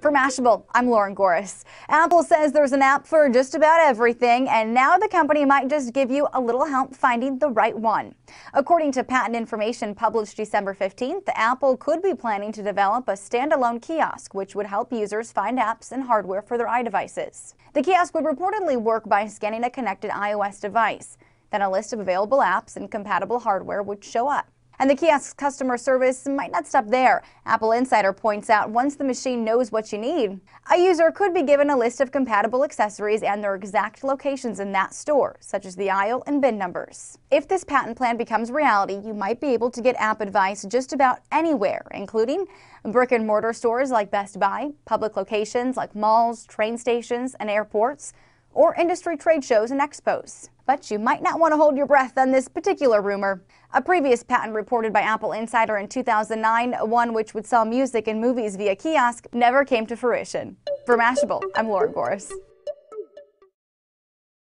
For Mashable, I'm Lauren Goris. Apple says there's an app for just about everything, and now the company might just give you a little help finding the right one. According to patent information published December 15th, Apple could be planning to develop a standalone kiosk which would help users find apps and hardware for their iDevices. The kiosk would reportedly work by scanning a connected iOS device. Then a list of available apps and compatible hardware would show up. And the kiosk's customer service might not stop there. Apple Insider points out once the machine knows what you need, a user could be given a list of compatible accessories and their exact locations in that store, such as the aisle and bin numbers. If this patent plan becomes reality, you might be able to get app advice just about anywhere, including brick and mortar stores like Best Buy, public locations like malls, train stations, and airports or industry trade shows and expos. But you might not want to hold your breath on this particular rumor. A previous patent reported by Apple Insider in 2009, one which would sell music and movies via kiosk, never came to fruition. For Mashable, I'm Laura Goris.